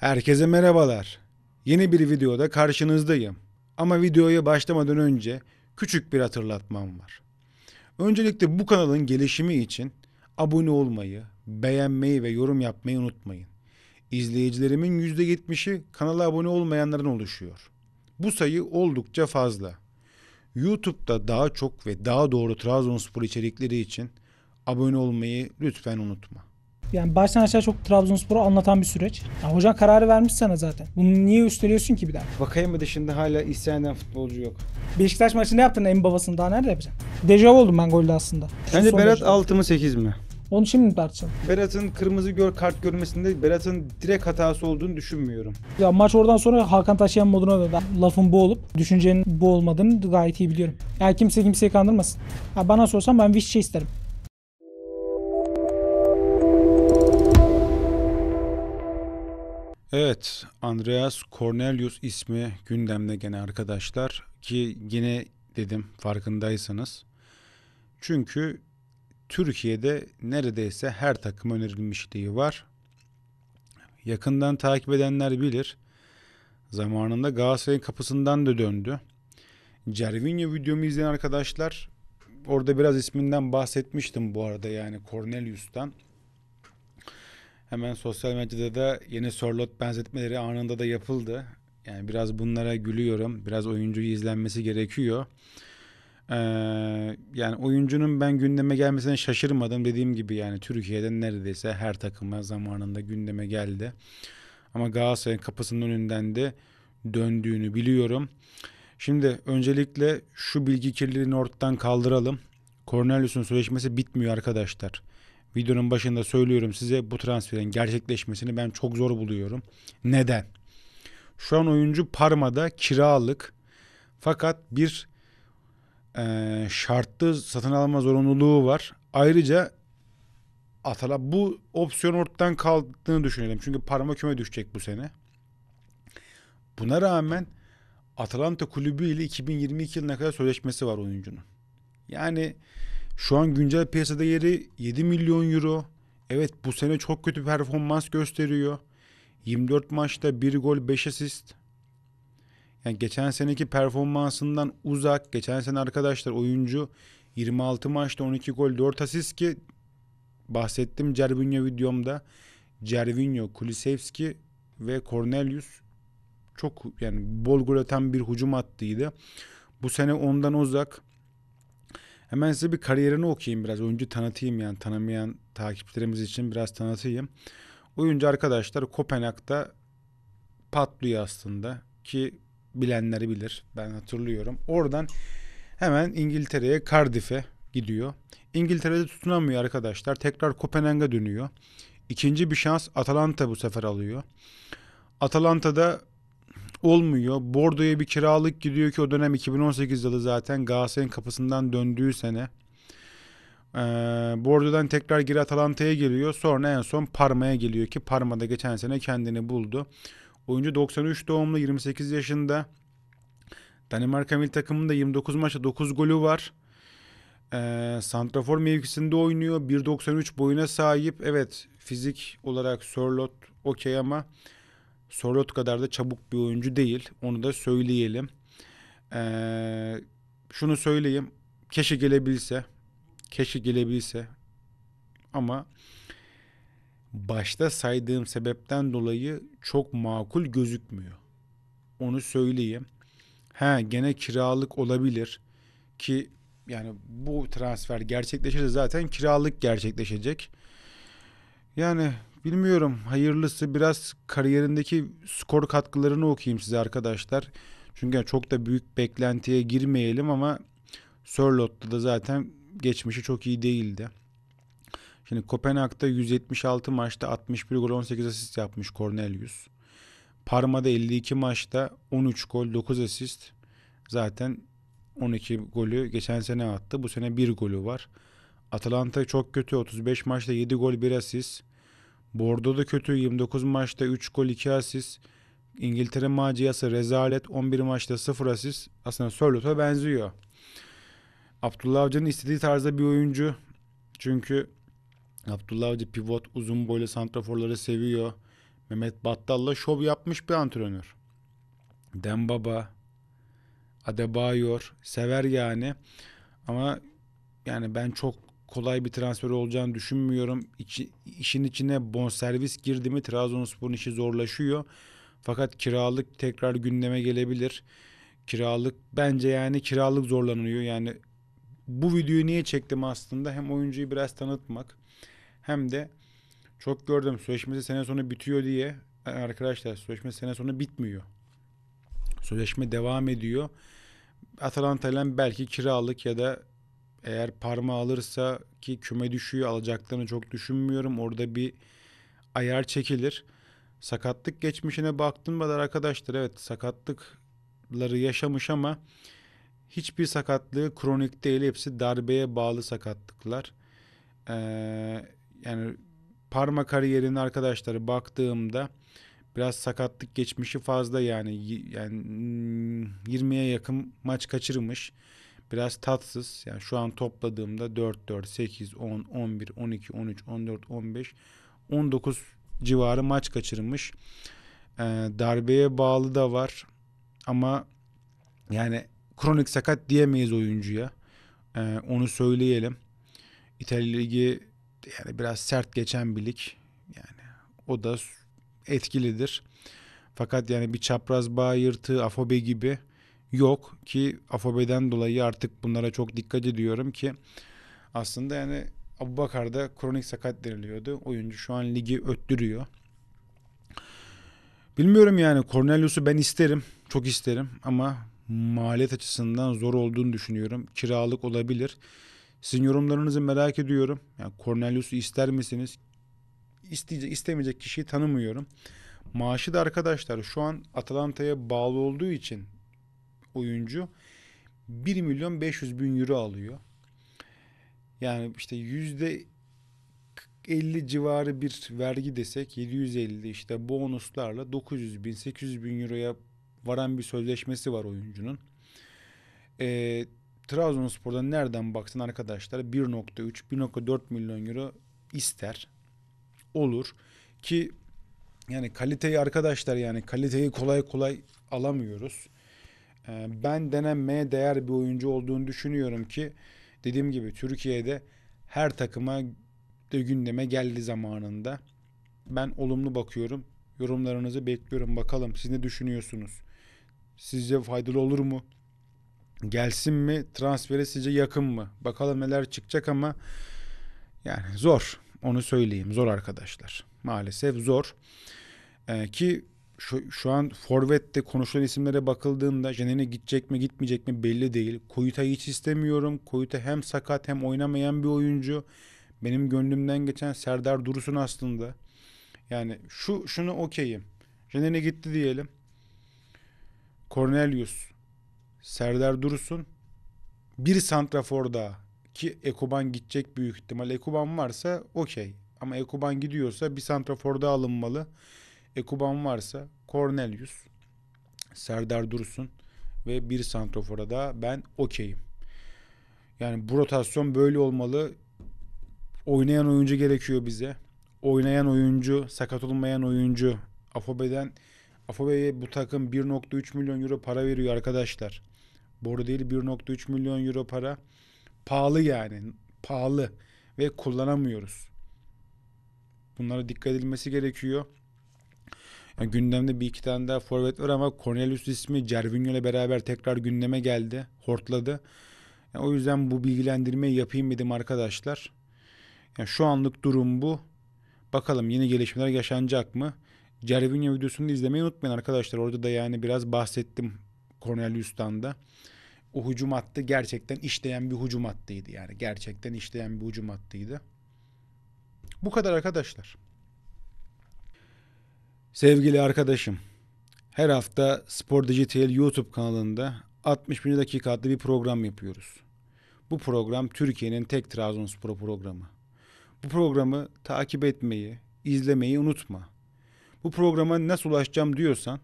Herkese merhabalar. Yeni bir videoda karşınızdayım. Ama videoya başlamadan önce küçük bir hatırlatmam var. Öncelikle bu kanalın gelişimi için abone olmayı, beğenmeyi ve yorum yapmayı unutmayın. İzleyicilerimin %70'i kanala abone olmayanların oluşuyor. Bu sayı oldukça fazla. YouTube'da daha çok ve daha doğru Trabzonspor içerikleri için abone olmayı lütfen unutma yani baştan aşağı çok Trabzonspor'u anlatan bir süreç. Ya hocan kararı vermiş sana zaten. Bunu niye üsteliyorsun ki bir daha? Vakayeme dışında hala isteyen futbolcu yok. Beşiktaş maçında yaptın en babasını daha nerede yapacaksın? Dejavu oldum ben golde aslında. Şu Bence Berat 6 mı 8 mi? Onu şimdi mi tartışalım? Berat'ın kırmızı gör kart görmesinde Berat'ın direkt hatası olduğunu düşünmüyorum. Ya maç oradan sonra Hakan Taşıyan moduna da Lafın bu olup düşüncenin bu olmadığını gayet iyi biliyorum. Yani kimse kimseyi kandırmasın. Ha, bana sorsan ben Vişçe isterim. Evet, Andreas Cornelius ismi gündemde gene arkadaşlar ki yine dedim farkındaysanız. Çünkü Türkiye'de neredeyse her takım önerilmişliği var. Yakından takip edenler bilir. Zamanında Galatasaray'ın kapısından da döndü. Cervinho videomu izleyen arkadaşlar orada biraz isminden bahsetmiştim bu arada yani Cornelius'tan. Hemen sosyal medyada da yeni Sörlot benzetmeleri anında da yapıldı. Yani biraz bunlara gülüyorum. Biraz oyuncu izlenmesi gerekiyor. Ee, yani oyuncunun ben gündeme gelmesine şaşırmadım. Dediğim gibi yani Türkiye'de neredeyse her takıma zamanında gündeme geldi. Ama Galatasaray'ın kapısının önünden de döndüğünü biliyorum. Şimdi öncelikle şu bilgi kirliliğini ortadan kaldıralım. Cornelius'un sözleşmesi bitmiyor arkadaşlar videonun başında söylüyorum size bu transferin gerçekleşmesini ben çok zor buluyorum. Neden? Şu an oyuncu Parma'da kiralık fakat bir e, şartlı satın alma zorunluluğu var. Ayrıca Atala bu opsiyon ortadan kaldığını düşünelim. Çünkü Parma küme düşecek bu sene. Buna rağmen Atalanta kulübü ile 2022 yılına kadar sözleşmesi var oyuncunun. Yani şu an güncel piyasada yeri 7 milyon euro. Evet bu sene çok kötü bir performans gösteriyor. 24 maçta 1 gol 5 asist. Yani geçen seneki performansından uzak. Geçen sene arkadaşlar oyuncu 26 maçta 12 gol 4 asist ki bahsettim Cervinho videomda. Cervinho, Kulisevski ve Cornelius çok yani bol gol atan bir hücum attıydı. Bu sene ondan uzak. Hemen size bir kariyerini okuyayım biraz. Oyuncu tanıtayım yani tanımayan takipçilerimiz için biraz tanıtayım. Oyuncu arkadaşlar Kopenhag'da patlıyor aslında ki bilenleri bilir. Ben hatırlıyorum. Oradan hemen İngiltere'ye Cardiff'e gidiyor. İngiltere'de tutunamıyor arkadaşlar. Tekrar Kopenhag'a dönüyor. İkinci bir şans Atalanta bu sefer alıyor. Atalanta'da olmuyor. Bordo'ya bir kiralık gidiyor ki o dönem 2018 yılı zaten Galatasaray'ın kapısından döndüğü sene. Ee, Bordo'dan tekrar geri Atalanta'ya geliyor. Sonra en son Parma'ya geliyor ki Parma'da geçen sene kendini buldu. Oyuncu 93 doğumlu 28 yaşında. Danimarka milli takımında 29 maçta 9 golü var. Ee, santrafor mevkisinde oynuyor. 1.93 boyuna sahip. Evet fizik olarak Sörlot okey ama Sorlot kadar da çabuk bir oyuncu değil. Onu da söyleyelim. Ee, şunu söyleyeyim. keşi gelebilse. keşi gelebilse. Ama başta saydığım sebepten dolayı çok makul gözükmüyor. Onu söyleyeyim. He gene kiralık olabilir ki yani bu transfer gerçekleşirse zaten kiralık gerçekleşecek. Yani Bilmiyorum hayırlısı biraz kariyerindeki skor katkılarını okuyayım size arkadaşlar. Çünkü çok da büyük beklentiye girmeyelim ama Sörlot'ta da zaten geçmişi çok iyi değildi. Şimdi Kopenhag'da 176 maçta 61 gol 18 asist yapmış Cornelius. Parma'da 52 maçta 13 gol 9 asist. Zaten 12 golü geçen sene attı. Bu sene 1 golü var. Atalanta çok kötü 35 maçta 7 gol 1 asist. Bordo da kötü 29 maçta 3 gol 2 asist. İngiltere maciası rezalet 11 maçta 0 asist. Aslında Sörlot'a benziyor. Abdullah Avcı'nın istediği tarzda bir oyuncu. Çünkü Abdullah Avcı pivot uzun boylu santraforları seviyor. Mehmet Battal'la şov yapmış bir antrenör. Dembaba, Adebayor sever yani. Ama yani ben çok kolay bir transfer olacağını düşünmüyorum. İç, işin içine bonservis girdi mi Trabzonspor'un işi zorlaşıyor. Fakat kiralık tekrar gündeme gelebilir. Kiralık bence yani kiralık zorlanıyor. Yani bu videoyu niye çektim aslında? Hem oyuncuyu biraz tanıtmak hem de çok gördüm sözleşmesi sene sonu bitiyor diye arkadaşlar sözleşme sene sonu bitmiyor. Sözleşme devam ediyor. Atalantayla belki kiralık ya da eğer parma alırsa ki küme düşüyor alacaklarını çok düşünmüyorum. Orada bir ayar çekilir. Sakatlık geçmişine baktım kadar arkadaşlar evet sakatlıkları yaşamış ama hiçbir sakatlığı kronik değil. Hepsi darbeye bağlı sakatlıklar. Ee, yani parma kariyerinin arkadaşları baktığımda biraz sakatlık geçmişi fazla yani yani 20'ye hmm, yakın maç kaçırmış. Biraz tatsız. Yani şu an topladığımda 4, 4, 8, 10, 11, 12, 13, 14, 15, 19 civarı maç kaçırmış. Ee, darbeye bağlı da var. Ama yani kronik sakat diyemeyiz oyuncuya. Ee, onu söyleyelim. İtalya Ligi yani biraz sert geçen birlik Yani o da etkilidir. Fakat yani bir çapraz bağ yırtığı, afobe gibi yok ki Afobe'den dolayı artık bunlara çok dikkat ediyorum ki aslında yani Abu Bakar'da kronik sakat deniliyordu. Oyuncu şu an ligi öttürüyor. Bilmiyorum yani Cornelius'u ben isterim. Çok isterim ama maliyet açısından zor olduğunu düşünüyorum. Kiralık olabilir. Sizin yorumlarınızı merak ediyorum. Yani Cornelius'u ister misiniz? İsteyecek, istemeyecek kişiyi tanımıyorum. Maaşı da arkadaşlar şu an Atalanta'ya bağlı olduğu için oyuncu 1 milyon 500 bin euro alıyor. Yani işte yüzde 50 civarı bir vergi desek 750 işte bonuslarla 900 bin 800 bin euroya varan bir sözleşmesi var oyuncunun. E, Trabzonspor'da nereden baksın arkadaşlar 1.3 1.4 milyon euro ister. Olur ki yani kaliteyi arkadaşlar yani kaliteyi kolay kolay alamıyoruz. Ee, ben denenmeye değer bir oyuncu olduğunu düşünüyorum ki dediğim gibi Türkiye'de her takıma de gündeme geldi zamanında. Ben olumlu bakıyorum. Yorumlarınızı bekliyorum. Bakalım siz ne düşünüyorsunuz? Sizce faydalı olur mu? Gelsin mi? transferi sizce yakın mı? Bakalım neler çıkacak ama yani zor. Onu söyleyeyim. Zor arkadaşlar. Maalesef zor. Ee, ki şu, şu an Forvet'te konuşulan isimlere bakıldığında Jenene gidecek mi gitmeyecek mi belli değil. Koyuta hiç istemiyorum. Koyuta hem sakat hem oynamayan bir oyuncu. Benim gönlümden geçen Serdar Dursun aslında. Yani şu şunu okeyim. Jenene gitti diyelim. Cornelius, Serdar Dursun, bir santrafor daha ki Ekuban gidecek büyük ihtimal. Ekuban varsa okey. Ama Ekuban gidiyorsa bir santrafor daha alınmalı. Ekuban varsa Cornelius, Serdar Dursun ve bir santrofora da ben okeyim. Yani bu rotasyon böyle olmalı. Oynayan oyuncu gerekiyor bize. Oynayan oyuncu, sakat olmayan oyuncu. Afobe'den Afobe'ye bu takım 1.3 milyon euro para veriyor arkadaşlar. Boru değil 1.3 milyon euro para. Pahalı yani. Pahalı. Ve kullanamıyoruz. Bunlara dikkat edilmesi gerekiyor. Yani gündemde bir iki tane daha forvet var ama Cornelius ismi Cervinho ile beraber tekrar gündeme geldi. Hortladı. Yani o yüzden bu bilgilendirmeyi yapayım dedim arkadaşlar. Yani şu anlık durum bu. Bakalım yeni gelişmeler yaşanacak mı? Cervinho videosunu izlemeyi unutmayın arkadaşlar. Orada da yani biraz bahsettim Cornelius'tan da. O hücum attı gerçekten işleyen bir hücum attıydı yani. Gerçekten işleyen bir hücum attıydı. Bu kadar arkadaşlar. Sevgili arkadaşım, her hafta Spor Digital YouTube kanalında 61 dakika adlı bir program yapıyoruz. Bu program Türkiye'nin tek Trabzonspor programı. Bu programı takip etmeyi, izlemeyi unutma. Bu programa nasıl ulaşacağım diyorsan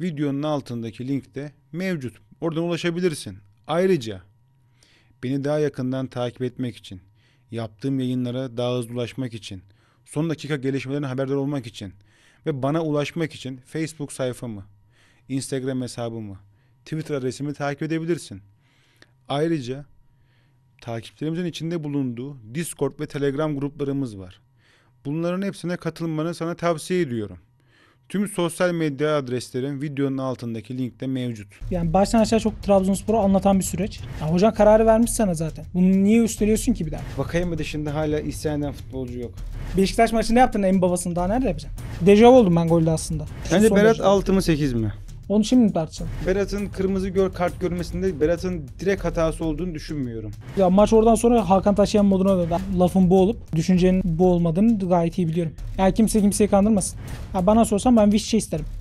videonun altındaki linkte mevcut. Oradan ulaşabilirsin. Ayrıca beni daha yakından takip etmek için, yaptığım yayınlara daha hızlı ulaşmak için, son dakika gelişmelerine haberdar olmak için ve bana ulaşmak için Facebook sayfamı, Instagram hesabımı, Twitter adresimi takip edebilirsin. Ayrıca takipçilerimizin içinde bulunduğu Discord ve Telegram gruplarımız var. Bunların hepsine katılmanı sana tavsiye ediyorum. Tüm sosyal medya adreslerin videonun altındaki linkte mevcut. Yani baştan aşağı çok Trabzonspor'u anlatan bir süreç. Ya hocan kararı vermiş sana zaten. Bunu niye üsteliyorsun ki bir daha? Bakayım Vakayeme şimdi hala isyan eden futbolcu yok. Beşiktaş maçı ne yaptın en babasını daha nerede yapacaksın? Dejavu oldum ben golde aslında. Bence Berat dejavu. 6 mı 8 mi? Onu şimdi mi tartışalım? Berat'ın kırmızı gör kart görmesinde Berat'ın direkt hatası olduğunu düşünmüyorum. Ya maç oradan sonra Hakan Taşıyan moduna da Lafın bu olup düşüncenin bu olmadığını gayet iyi biliyorum. yani kimse kimseyi kandırmasın. Ya bana sorsan ben Vişçe isterim.